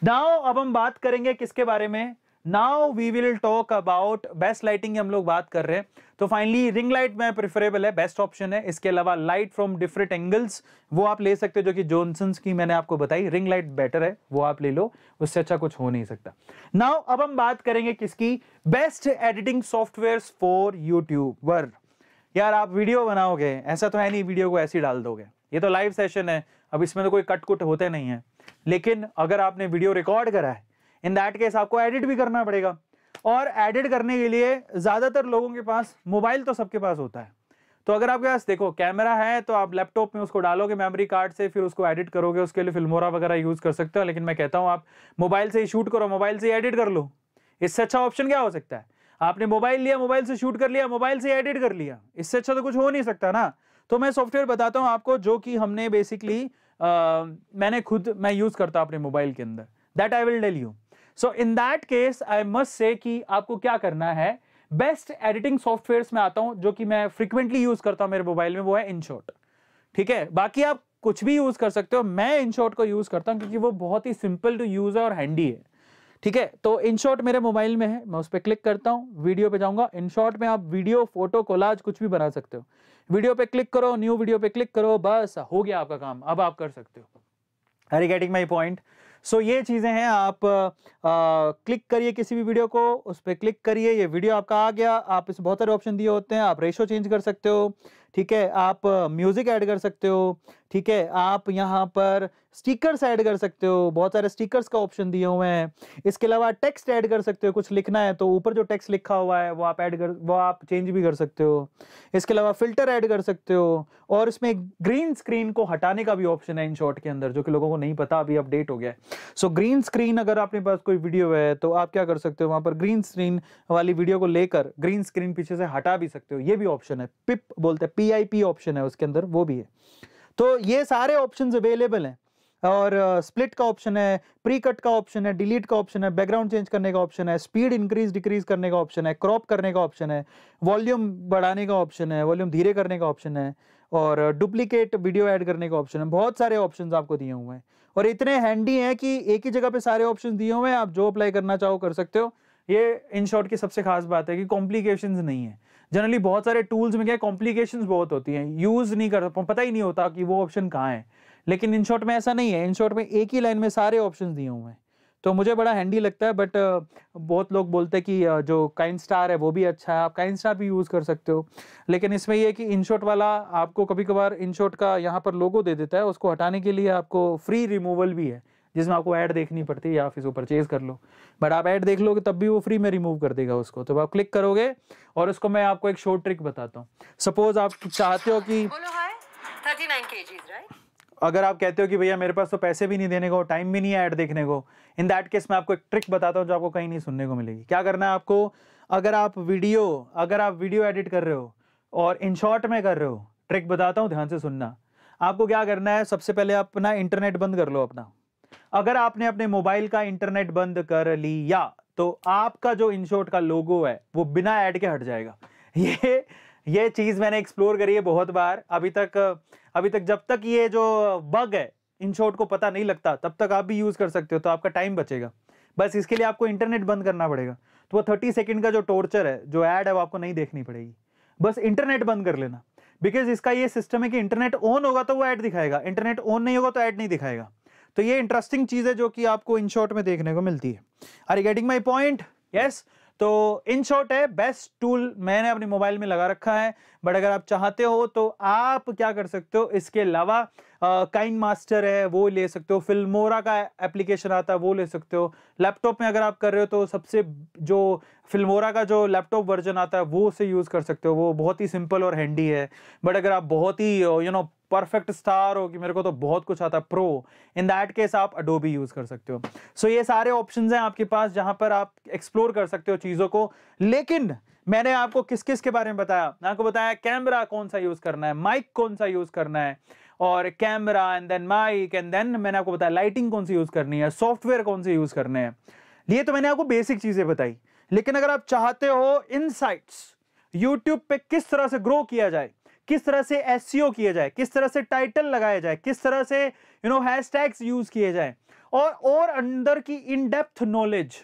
नाउ अब हम बात करेंगे किसके बारे में now we will talk about best lighting हम लोग बात कर रहे हैं तो फाइनली रिंग लाइट में प्रेफरेबल है बेस्ट ऑप्शन है इसके अलावा लाइट फ्रॉम डिफरेंट एंगल्स वो आप ले सकते हो जो कि जॉनसन की मैंने आपको बताई रिंग लाइट बेटर है वो आप ले लो उससे अच्छा कुछ हो नहीं सकता नाउ अब हम बात करेंगे किसकी best editing software for YouTuber यार आप वीडियो बनाओगे ऐसा तो है नहीं वीडियो को ऐसी डाल दोगे ये तो लाइव सेशन है अब इसमें तो कोई कट कुट होते नहीं है लेकिन अगर आपने वीडियो रिकॉर्ड करा है इन दैट केस आपको एडिट भी करना पड़ेगा और एडिट करने के लिए ज़्यादातर लोगों के पास मोबाइल तो सबके पास होता है तो अगर आपके पास देखो कैमरा है तो आप लैपटॉप में उसको डालोगे मेमोरी कार्ड से फिर उसको एडिट करोगे उसके लिए फिल्मोरा वगैरह यूज़ कर सकते हो लेकिन मैं कहता हूँ आप मोबाइल से ही शूट करो मोबाइल से ही एडिट कर लो इससे अच्छा ऑप्शन क्या हो सकता है आपने मोबाइल लिया मोबाइल से शूट कर लिया मोबाइल से एडिट कर लिया इससे अच्छा तो कुछ हो नहीं सकता ना तो मैं सॉफ्टवेयर बताता हूँ आपको जो कि हमने बेसिकली मैंने खुद मैं यूज़ करता अपने मोबाइल के अंदर that I will tell you so in that case I must say कि आपको क्या करना है बेस्ट एडिटिंग सॉफ्टवेयर में आता हूं जो कि मैं फ्रिक्वेंटली यूज करता हूं मेरे मोबाइल में वो है इनशॉट ठीक है बाकी आप कुछ भी यूज कर सकते हो मैं इनशॉट को यूज करता हूं क्योंकि वो बहुत ही सिंपल टू यूज है और हैंडी है ठीक है तो इनशॉट मेरे मोबाइल में है मैं उस पर क्लिक करता हूँ वीडियो पे इन इनशॉट में आप वीडियो फोटो कोलाज कुछ भी बना सकते हो वीडियो पे क्लिक करो न्यू वीडियो पे क्लिक करो बस हो गया आपका काम अब आप कर सकते हो हरी getting my point so so, ये चीज़ें हैं आप आ, क्लिक करिए किसी भी वीडियो को उस पर क्लिक करिए ये वीडियो आपका आ गया आप इसे बहुत सारे ऑप्शन दिए होते हैं आप रेशो चेंज कर सकते हो ठीक है आप म्यूजिक ऐड कर सकते हो ठीक है आप यहाँ पर स्टिकर्स ऐड कर सकते हो बहुत सारे स्टिकर्स का ऑप्शन दिए हुए हैं इसके अलावा टेक्स्ट ऐड कर सकते हो कुछ लिखना है तो ऊपर जो टेक्स्ट लिखा हुआ है वो आप ऐड कर वो आप चेंज भी कर सकते हो इसके अलावा फिल्टर ऐड कर सकते हो और इसमें ग्रीन स्क्रीन को हटाने का भी ऑप्शन है इन शॉर्ट के अंदर जो कि लोगों को नहीं पता अभी अपडेट हो गया है सो ग्रीन स्क्रीन अगर आपके पास कोई वीडियो है तो आप क्या कर सकते हो वहाँ पर ग्रीन स्क्रीन वाली वीडियो को लेकर ग्रीन स्क्रीन पीछे से हटा भी सकते हो ये भी ऑप्शन है पिप बोलते हैं पी वीआईपी ऑप्शन है उसके अंदर वो भी है तो ये सारे ऑप्शंस अवेलेबल हैं और स्प्लिट uh, का ऑप्शन है प्री कट का ऑप्शन है डिलीट का ऑप्शन है बैकग्राउंड चेंज करने का ऑप्शन है स्पीड इंक्रीज डिक्रीज करने का ऑप्शन है क्रॉप करने का ऑप्शन है वॉल्यूम बढ़ाने का ऑप्शन है वॉल्यूम धीरे करने का ऑप्शन है और डुप्लीकेट वीडियो ऐड करने का ऑप्शन है बहुत सारे ऑप्शन आपको दिए हुए हैं और इतने हैंडी हैं कि एक ही जगह पे सारे ऑप्शन दिए हुए हैं आप जो अप्लाई करना चाहो कर सकते हो ये इन शॉर्ट की सबसे खास बात है कि कॉम्प्लिकेशंस नहीं है जनरली बहुत सारे टूल्स में क्या कॉम्प्लिकेशंस बहुत होती हैं यूज़ नहीं कर पता ही नहीं होता कि वो ऑप्शन कहाँ है लेकिन इन शॉर्ट में ऐसा नहीं है इन शॉर्ट में एक ही लाइन में सारे ऑप्शन दिए हुए हैं तो मुझे बड़ा हैंडी लगता है बट बहुत लोग बोलते हैं कि जो काइन स्टार है वो भी अच्छा है आप काइन स्टार भी यूज़ कर सकते हो लेकिन इसमें यह है कि इनशॉट वाला आपको कभी कभार इनशॉट का यहाँ पर लोगो दे देता है उसको हटाने के लिए आपको फ्री रिमूवल भी है जिसमें आपको ऐड देखनी पड़ती है या फिर परचेज कर लो बट आप ऐड देख लोगे तब भी वो फ्री में रिमूव कर देगा उसको तो आप क्लिक करोगे और उसको मैं आपको एक शॉर्ट ट्रिक बताता हूँ सपोज आप चाहते हो कि अगर आप कहते हो कि भैया मेरे पास तो पैसे भी नहीं देने को टाइम भी नहीं है ऐड देखने को इन दैट केस मैं आपको एक ट्रिक बताता हूँ जो आपको कहीं नहीं सुनने को मिलेगी क्या करना है आपको अगर आप वीडियो अगर आप वीडियो एडिट कर रहे हो और इन शॉर्ट में कर रहे हो ट्रिक बताता हूँ ध्यान से सुनना आपको क्या करना है सबसे पहले अपना इंटरनेट बंद कर लो अपना अगर आपने अपने मोबाइल का इंटरनेट बंद कर लिया तो आपका जो इनशॉट का लोगो है वो बिना ऐड के हट जाएगा ये ये चीज़ मैंने एक्सप्लोर करी है बहुत बार अभी तक अभी तक जब तक ये जो बग है इनशॉट को पता नहीं लगता तब तक आप भी यूज़ कर सकते हो तो आपका टाइम बचेगा बस इसके लिए आपको इंटरनेट बंद करना पड़ेगा तो वो थर्टी सेकेंड का जो टॉर्चर है जो ऐड है वो आपको नहीं देखनी पड़ेगी बस इंटरनेट बंद कर लेना बिकॉज इसका ये सिस्टम है कि इंटरनेट ऑन होगा तो वो ऐड दिखाएगा इंटरनेट ऑन नहीं होगा तो ऐड नहीं दिखाएगा तो ये इंटरेस्टिंग चीज़ है जो कि आपको इन शॉर्ट में देखने को मिलती है are getting my point yes तो इन शॉर्ट है बेस्ट टूल मैंने अपने मोबाइल में लगा रखा है बट अगर आप चाहते हो तो आप क्या कर सकते हो इसके अलावा काइन मास्टर है वो ले सकते हो फिल्मोरा का एप्लीकेशन आता है वो ले सकते हो लैपटॉप में अगर आप कर रहे हो तो सबसे जो फिल्मोरा का जो लैपटॉप वर्जन आता है वो उसे यूज़ कर सकते हो वो बहुत ही सिंपल और हैंडी है बट अगर आप बहुत ही यू नो परफेक्ट स्टार हो कि मेरे को तो बहुत कुछ आता है प्रो इन दैट केस आप अडोबी यूज़ कर सकते हो सो so, ये सारे ऑप्शन हैं आपके पास जहाँ पर आप एक्सप्लोर कर सकते हो चीज़ों को लेकिन मैंने आपको किस किस के बारे में बताया आपको बताया कैमरा कौन सा यूज़ करना है माइक कौन सा यूज़ करना है और camera and then mic and then मैंने आपको बताया लाइटिंग कौन सी यूज़ करनी है सॉफ्टवेयर कौन से यूज़ करने हैं ये तो मैंने आपको बेसिक चीज़ें बताई लेकिन अगर आप चाहते हो इनसाइट्स यूट्यूब पे किस तरह से ग्रो किया जाए किस तरह से एस e किया जाए किस तरह से टाइटल लगाया जाए किस तरह से यू नो हैश यूज किए जाए और और अंदर की इन डेप्थ नॉलेज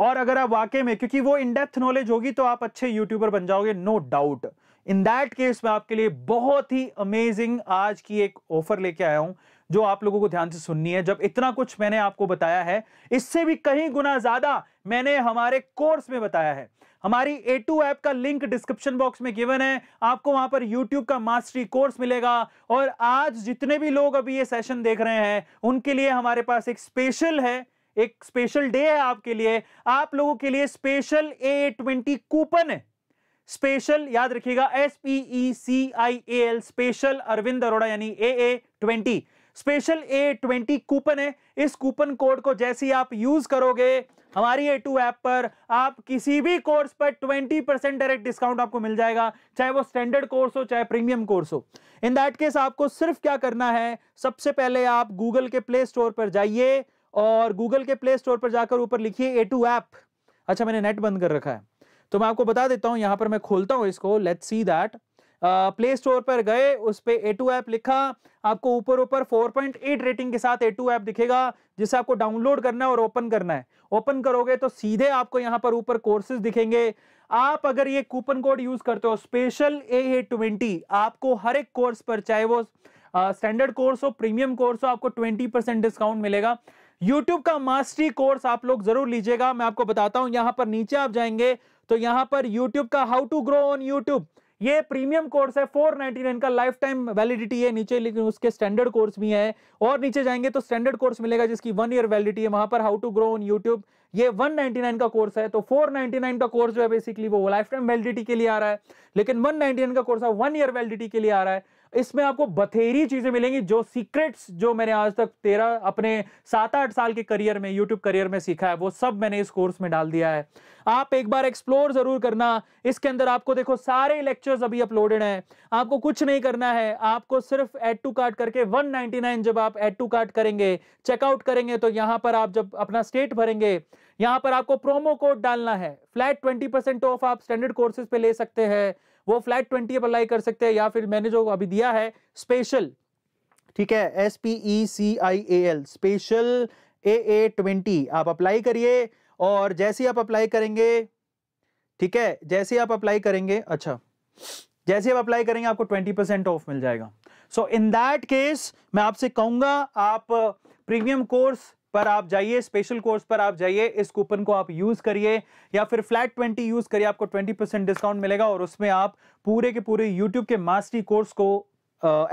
और अगर आप वाकई में क्योंकि वो इनडेप्थ नॉलेज होगी तो आप अच्छे यूट्यूबर बन जाओगे no doubt in that case में आपके लिए बहुत ही अमेजिंग आज की एक ऑफर लेके आया हूं जो आप लोगों को ध्यान से सुननी है जब इतना कुछ मैंने आपको बताया है इससे भी कहीं गुना ज्यादा मैंने हमारे कोर्स में बताया है हमारी ए टू ऐप का लिंक डिस्क्रिप्शन बॉक्स में गिवन है आपको वहां पर यूट्यूब का मास्टरी कोर्स मिलेगा और आज जितने भी लोग अभी ये सेशन देख रहे हैं उनके लिए हमारे पास एक स्पेशल है एक स्पेशल डे है आपके लिए आप लोगों के लिए स्पेशल ए ट्वेंटी कूपन है स्पेशल याद रखिएगा S P E C I A L special Arvind Arora यानी A A twenty special A twenty coupon है इस कूपन कोड को जैसे ही आप यूज करोगे हमारी ए टू ऐप पर आप किसी भी कोर्स पर 20 परसेंट डायरेक्ट डिस्काउंट आपको मिल जाएगा चाहे वो स्टैंडर्ड कोर्स हो चाहे प्रीमियम कोर्स हो इन दैट केस आपको सिर्फ क्या करना है सबसे पहले आप गूगल के प्ले स्टोर पर जाइए और गूगल के प्ले स्टोर पर जाकर ऊपर लिखिए ए टू ऐप अच्छा मैंने नेट बंद कर रखा है तो मैं आपको बता देता हूं यहाँ पर मैं खोलता हूँ इसको let see that play store पर गए उस पर ए टू ऐप लिखा आपको ऊपर ऊपर 4.8 रेटिंग के साथ ए टू ऐप दिखेगा जिसे आपको डाउनलोड करना है और ओपन करना है ओपन करोगे तो सीधे आपको यहाँ पर ऊपर कोर्सेज दिखेंगे आप अगर ये कूपन कोड यूज करते हो स्पेशल ए ए ट्वेंटी आपको हर एक कोर्स पर चाहे वो स्टैंडर्ड कोर्स हो प्रीमियम कोर्स हो आपको 20% डिस्काउंट मिलेगा YouTube का मास्टरी कोर्स आप लोग जरूर लीजिएगा मैं आपको बताता हूं यहां पर नीचे आप जाएंगे तो यहां पर यूट्यूब का how to grow on YouTube ये प्रीमियम कोर्स है 499 का लाइफ टाइम वैलिडिटी है नीचे लेकिन उसके स्टैंडर्ड कोर्स भी है और नीचे जाएंगे तो स्टैंडर्ड कोर्स मिलेगा जिसकी वन ईयर वैलिडिटी है वहां पर how to grow on YouTube ये 199 का कोर्स है तो 499 का कोर्स जो है बेसिकली वो लाइफ टाइम वैलिडिटी के लिए आ रहा है लेकिन 199 का कोर्स है वन ईयर वैलिडिटी के लिए आ रहा है इसमें आपको बथेरी चीजें मिलेंगी जो सीक्रेट्स जो मैंने आज तक तेरह अपने सात आठ साल के करियर में यूट्यूब करियर में सीखा है वो सब मैंने इस कोर्स में डाल दिया है आप एक बार एक्सप्लोर जरूर करना इसके अंदर आपको देखो सारे लेक्चर्स अभी अपलोडेड हैं आपको कुछ नहीं करना है आपको सिर्फ एड टू कार्ड करके 199 जब आप एड टू कार्ड करेंगे चेकआउट करेंगे तो यहां पर आप जब अपना स्टेट भरेंगे यहां पर आपको प्रोमो कोड डालना है फ्लैट ट्वेंटी ऑफ आप स्टैंडर्ड कोर्सेज पे ले सकते हैं वो फ्लैट ट्वेंटी अप्लाई कर सकते हैं या फिर मैंने जो अभी दिया है स्पेशल ठीक है S P E C I A L special A A twenty आप अप्लाई करिए और जैसे आप अप्लाई करेंगे ठीक है जैसे आप अप्लाई करेंगे अच्छा जैसे आप अप्लाई करेंगे आपको ट्वेंटी परसेंट ऑफ मिल जाएगा सो इन दैट केस मैं आपसे कहूंगा आप प्रीमियम कोर्स पर आप जाइए स्पेशल कोर्स पर आप जाइए इस कूपन को आप यूज करिए या फिर फ्लैट ट्वेंटी यूज करिए आपको ट्वेंटी परसेंट डिस्काउंट मिलेगा और उसमें आप पूरे के पूरे यूट्यूब के मास्टरी कोर्स को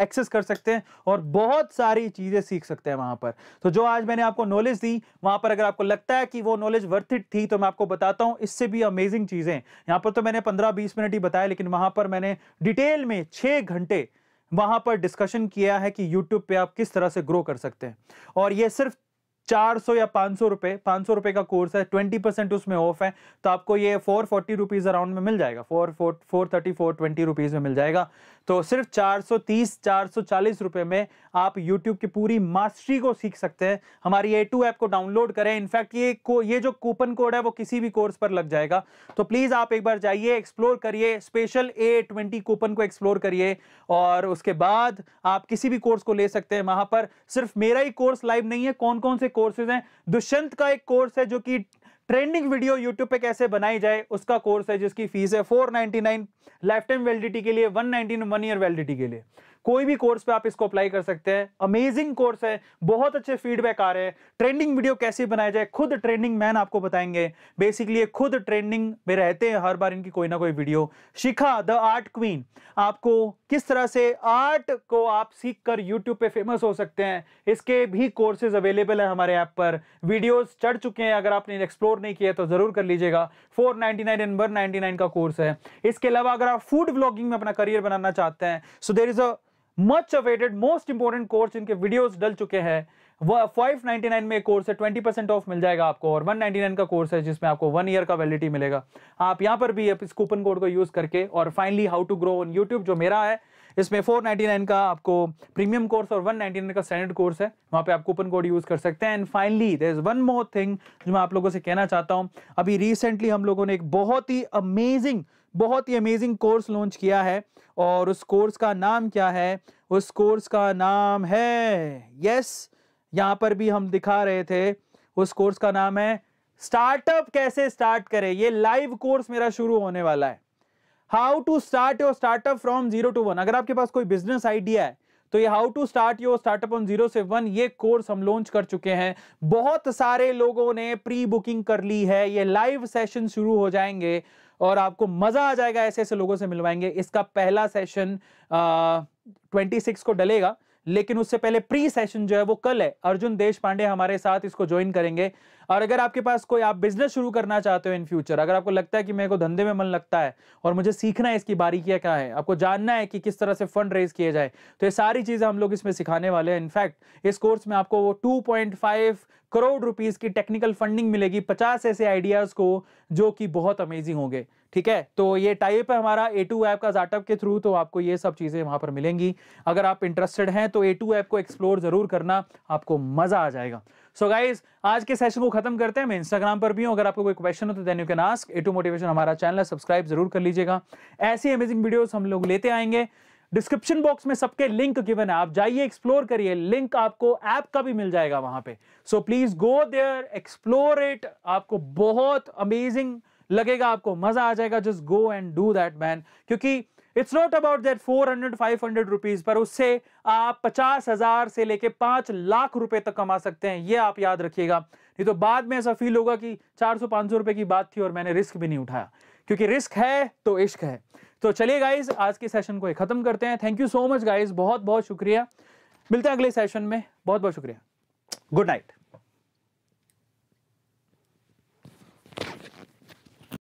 एक्सेस कर सकते हैं और बहुत सारी चीज़ें सीख सकते हैं वहां पर तो जो आज मैंने आपको नॉलेज दी वहां पर अगर आपको लगता है कि वो नॉलेज वर्थ इट थी तो मैं आपको बताता हूं इससे भी अमेजिंग चीज़ें यहां पर तो मैंने 15-20 मिनट ही बताया लेकिन वहां पर मैंने डिटेल में छह घंटे वहां पर डिस्कशन किया है कि यूट्यूब पे आप किस तरह से ग्रो कर सकते हैं और ये सिर्फ 400 या 500 रुपए 500 रुपए का कोर्स है 20 परसेंट उसमें ऑफ है तो आपको ये फोर फोर्टी रुपीज़ अराउंड में मिल जाएगा four four four thirty four twenty rupees में मिल जाएगा तो सिर्फ 430 440 रुपए में आप यूट्यूब की पूरी मास्टरी को सीख सकते हैं हमारी ए टू ऐप को डाउनलोड करें इनफैक्ट ये को ये जो कूपन कोड है वो किसी भी कोर्स पर लग जाएगा तो प्लीज़ आप एक बार जाइए एक्सप्लोर करिए स्पेशल ए ट्वेंटी कूपन को एक्सप्लोर करिए और उसके बाद आप किसी भी कोर्स को ले सकते हैं वहां पर सिर्फ मेरा ही कोर्स लाइव नहीं है कौन कौन से कोर्सेज हैं दुष्यंत का एक कोर्स है जो कि ट्रेंडिंग वीडियो यूट्यूब पे कैसे बनाई जाए उसका कोर्स है जिसकी फीस है 499 लाइफ टाइम वैलिडिटी के लिए 199 वन ईयर वैलिडिटी के लिए कोई भी कोर्स पे आप इसको अप्लाई कर सकते हैं अमेजिंग कोर्स है बहुत अच्छे फीडबैक आ रहे हैं ट्रेंडिंग वीडियो कैसे बनाया जाए खुद ट्रेंडिंग मैन आपको बताएंगे बेसिकली खुद ट्रेंडिंग में रहते हैं हर बार इनकी कोई ना कोई video Shikha the art queen आपको किस तरह से आर्ट को आप सीख कर यूट्यूब पे फेमस हो सकते हैं इसके भी कोर्सेज अवेलेबल है हमारे ऐप पर वीडियोज चढ़ चुके हैं अगर आपने एक्सप्लोर नहीं किया तो जरूर कर लीजिएगा फोर नाइनटी नाइन का कोर्स है इसके अलावा अगर आप फूड ब्लॉगिंग में अपना करियर बनाना चाहते हैं so there is a much awaited most important course इनके वीडियोस डल चुके हैं वो 599 में कोर्स है 20 परसेंट ऑफ मिल जाएगा आपको और 199 का कोर्स है जिसमें आपको वन ईयर का वैलिडिटी मिलेगा आप यहां पर भी इस कूपन कोड को यूज़ करके और finally how to grow on YouTube जो मेरा है इसमें 499 का आपको प्रीमियम कोर्स और 199 का स्टैंडर्ड कोर्स है वहां पे आप कूपन कोड यूज़ कर सकते हैं and finally there is one more thing जो मैं आप लोगों से कहना चाहता हूँ अभी रिसेंटली हम लोगों ने एक बहुत ही अमेजिंग बहुत ही अमेजिंग कोर्स लॉन्च किया है और उस कोर्स का नाम क्या है उस कोर्स का नाम है यस यहां पर भी हम दिखा रहे थे उस कोर्स का नाम है स्टार्टअप कैसे स्टार्ट करें ये लाइव कोर्स मेरा शुरू होने वाला है how to start your startup from zero to one अगर आपके पास कोई बिजनेस आइडिया है तो ये how to start your startup on zero से वन ये कोर्स हम लॉन्च कर चुके हैं बहुत सारे लोगों ने प्री बुकिंग कर ली है ये लाइव सेशन शुरू हो जाएंगे और आपको मज़ा आ जाएगा ऐसे ऐसे लोगों से मिलवाएंगे इसका पहला सेशन ट्वेंटी सिक्स को डलेगा लेकिन उससे पहले प्री सेशन जो है वो कल है अर्जुन देश पांडे हमारे साथ इसको ज्वाइन करेंगे और अगर आपके पास कोई आप बिजनेस शुरू करना चाहते हो इन फ्यूचर अगर आपको लगता है कि मेरे को धंधे में मन लगता है और मुझे सीखना है इसकी बारीकियां क्या है आपको जानना है कि किस तरह से फंड रेज किए जाए तो ये सारी चीजें हम लोग इसमें सिखाने वाले हैं इनफैक्ट इस कोर्स में आपको वो टू करोड़ रुपीज की टेक्निकल फंडिंग मिलेगी पचास ऐसे आइडियाज को जो कि बहुत अमेजिंग होंगे ठीक है तो ये टाइप है हमारा ए टू ऐप का जाटअप के थ्रू तो आपको ये सब चीज़ें वहां पर मिलेंगी अगर आप इंटरेस्टेड हैं तो ए टू ऐप को एक्सप्लोर ज़रूर करना आपको मज़ा आ जाएगा सो so गाइज आज के सेशन को खत्म करते हैं मैं इंस्टाग्राम पर भी हूँ अगर आपको कोई क्वेश्चन हो तो then you can ask A two motivation हमारा चैनल सब्सक्राइब जरूर कर लीजिएगा ऐसी अमेजिंग वीडियोस हम लोग लेते आएंगे डिस्क्रिप्शन बॉक्स में सबके लिंक गिवन है आप जाइए एक्सप्लोर करिए लिंक आपको ऐप का भी मिल जाएगा वहां पे so please go there explore it आपको बहुत अमेजिंग लगेगा आपको मजा आ जाएगा just go and do that man क्योंकि it's not about that 400 500 rupees पर उससे आप पचास हजार से लेके पांच लाख रुपए तक कमा सकते हैं ये आप याद रखिएगा नहीं तो बाद में ऐसा फील होगा कि 400 500 रुपए की बात थी और मैंने रिस्क भी नहीं उठाया क्योंकि रिस्क है तो इश्क है तो चलिए गाइज आज के सेशन को खत्म करते हैं thank you so much guys बहुत बहुत शुक्रिया मिलते हैं अगले सेशन में बहुत बहुत शुक्रिया गुड नाइट